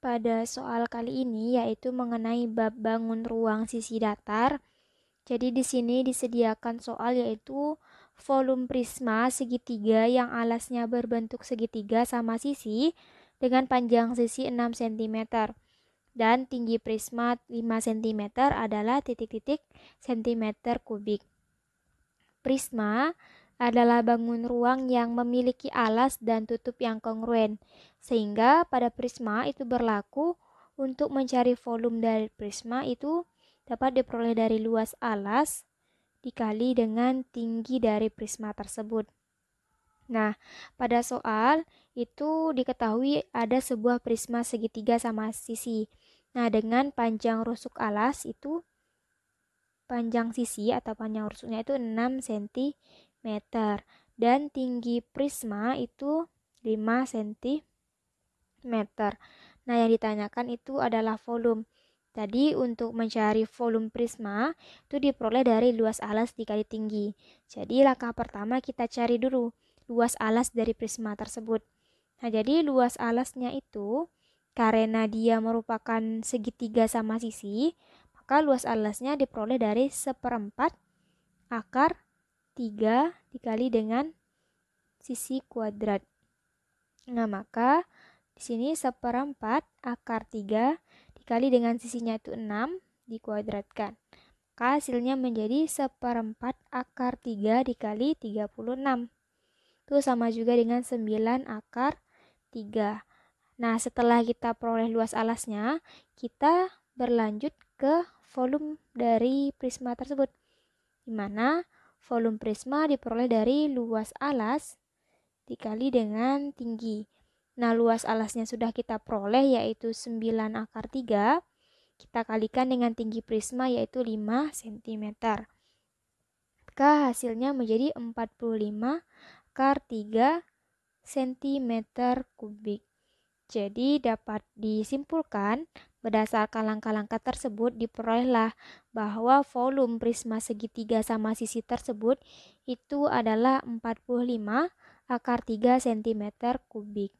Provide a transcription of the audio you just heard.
pada soal kali ini yaitu mengenai bab bangun ruang sisi datar. Jadi di sini disediakan soal yaitu volume prisma segitiga yang alasnya berbentuk segitiga sama sisi dengan panjang sisi 6 cm dan tinggi prisma 5 cm adalah titik-titik cm kubik. Prisma adalah bangun ruang yang memiliki alas dan tutup yang kongruen, sehingga pada prisma itu berlaku untuk mencari volume dari prisma itu dapat diperoleh dari luas alas dikali dengan tinggi dari prisma tersebut. Nah, pada soal itu diketahui ada sebuah prisma segitiga sama sisi. Nah, dengan panjang rusuk alas itu panjang sisi atau panjang rusuknya itu 6 cm meter dan tinggi prisma itu 5 cm. Nah, yang ditanyakan itu adalah volume. Tadi untuk mencari volume prisma itu diperoleh dari luas alas dikali tinggi. Jadi langkah pertama kita cari dulu luas alas dari prisma tersebut. Nah, jadi luas alasnya itu karena dia merupakan segitiga sama sisi, maka luas alasnya diperoleh dari seperempat akar 3 dikali dengan sisi kuadrat. Nah, maka di sini seperempat akar 3 dikali dengan sisinya itu 6 dikuadratkan. Maka hasilnya menjadi seperempat akar 3 dikali 36. Itu sama juga dengan 9 akar 3. Nah, setelah kita peroleh luas alasnya, kita berlanjut ke volume dari prisma tersebut. Di mana Volume prisma diperoleh dari luas alas dikali dengan tinggi. Nah, luas alasnya sudah kita peroleh yaitu 9 akar 3. Kita kalikan dengan tinggi prisma yaitu 5 cm. Maka hasilnya menjadi 45 akar 3 cm kubik. Jadi dapat disimpulkan berdasarkan langkah-langkah tersebut diperolehlah bahwa volume prisma segitiga sama sisi tersebut itu adalah 45 akar 3 cm kubik.